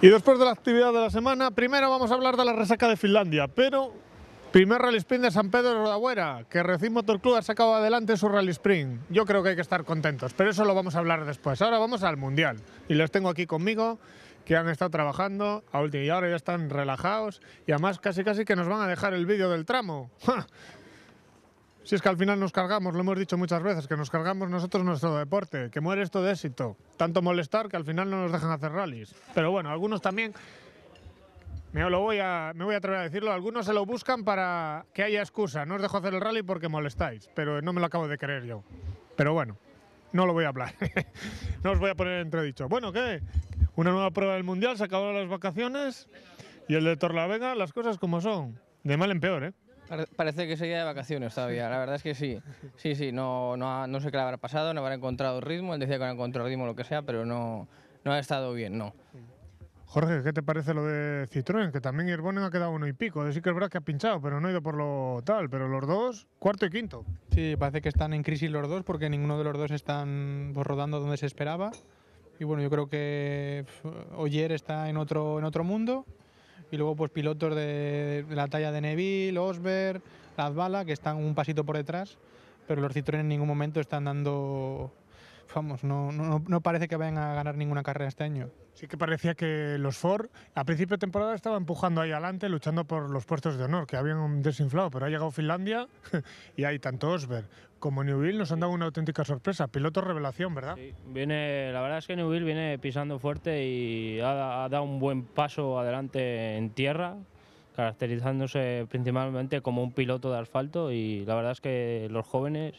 Y después de la actividad de la semana, primero vamos a hablar de la resaca de Finlandia, pero primer Rally Sprint de San Pedro de Rodabuera, que recién Motor Club ha sacado adelante su Rally Sprint. Yo creo que hay que estar contentos, pero eso lo vamos a hablar después. Ahora vamos al Mundial y los tengo aquí conmigo que han estado trabajando a última y ahora ya están relajados y además casi casi que nos van a dejar el vídeo del tramo. Si es que al final nos cargamos, lo hemos dicho muchas veces, que nos cargamos nosotros nuestro deporte, que muere esto de éxito. Tanto molestar que al final no nos dejan hacer rallies. Pero bueno, algunos también, me, lo voy a, me voy a atrever a decirlo, algunos se lo buscan para que haya excusa. No os dejo hacer el rally porque molestáis, pero no me lo acabo de creer yo. Pero bueno, no lo voy a hablar. no os voy a poner entredicho. Bueno, ¿qué? Una nueva prueba del Mundial, se acabaron las vacaciones y el de Torlavega, las cosas como son. De mal en peor, ¿eh? Parece que día de vacaciones todavía, la verdad es que sí. Sí, sí, no, no, sé qué le habrá pasado, no habrá encontrado ritmo, él decía que no encontrado ritmo lo que sea, pero no, no ha estado bien, no. Jorge, ¿qué te parece lo de Citroën? Que también Irbonen ha quedado uno y pico. De sí que es verdad que ha pinchado, pero no ha ido por lo tal. Pero los dos, cuarto y quinto. Sí, parece que están en crisis los dos porque ninguno de los dos están pues, rodando donde se esperaba. Y bueno, yo creo que Oyer está en otro, en otro mundo y luego pues pilotos de, la talla de Neville, Osberg, Lazbala, que están un pasito por detrás, pero los Citroën en ningún momento están dando vamos, no, no, no, parece que vayan a ganar ninguna carrera este año. Sí que parecía que los Ford a principio de temporada estaban empujando ahí adelante, luchando por los puestos de honor, que habían desinflado, pero ha llegado Finlandia y hay tanto Osberg como Newville nos han dado una auténtica sorpresa. Piloto revelación, ¿verdad? Sí, viene, la verdad es que Newville viene pisando fuerte y ha dado un buen paso adelante en tierra, caracterizándose principalmente como un piloto de asfalto y la verdad es que los jóvenes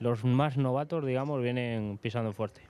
los más novatos, digamos, vienen pisando fuerte.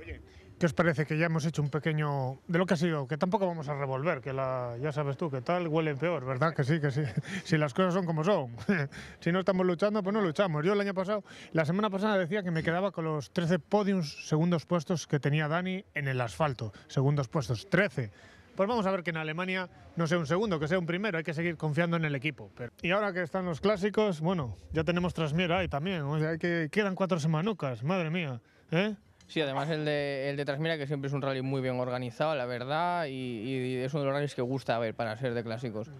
Oye, ¿qué os parece que ya hemos hecho un pequeño de lo que ha sido? Que tampoco vamos a revolver, que la, ya sabes tú, que tal huelen peor, ¿verdad? Que sí, que sí. si las cosas son como son. si no estamos luchando, pues no luchamos. Yo el año pasado, la semana pasada decía que me quedaba con los 13 podiums, segundos puestos que tenía Dani en el asfalto. Segundos puestos, 13 pues vamos a ver que en Alemania no sea un segundo, que sea un primero, hay que seguir confiando en el equipo. Y ahora que están los clásicos, bueno, ya tenemos Transmira ahí también, que quedan cuatro semanucas, madre mía, ¿eh? Sí, además el de, el de Transmira, que siempre es un rally muy bien organizado, la verdad, y, es uno de los rallies que gusta ver para ser de clásicos.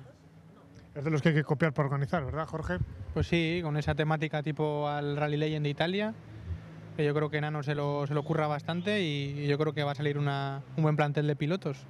Es de los que hay que copiar para organizar, ¿verdad, Jorge? Pues sí, con esa temática tipo al Rally Legend de Italia, que yo creo que Nano se lo, se curra bastante y, yo creo que va a salir un buen plantel de pilotos.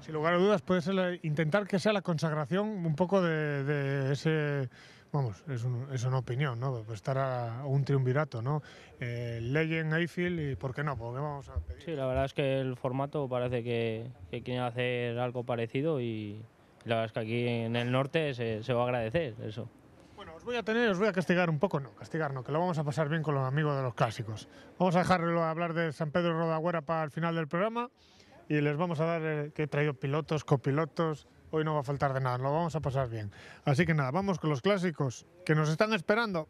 Sin lugar a dudas, puede ser intentar que sea la consagración un poco de, ese vamos, es, una opinión, ¿no? Estar a, un triunvirato, ¿no? Eh, Legend, Eiffel y ¿por qué no? Porque vamos a Sí, la verdad es que el formato parece que, quiere hacer algo parecido y la verdad es que aquí en el norte se, va a agradecer eso. Bueno, os voy a tener, os voy a castigar un poco, no, castigar no, que lo vamos a pasar bien con los amigos de los clásicos. Vamos a dejarlo hablar de San Pedro Rodagüera para el final del programa y les vamos a dar eh, que he traído pilotos, copilotos. Hoy no va a faltar de nada, lo vamos a pasar bien. Así que nada, vamos con los clásicos que nos están esperando.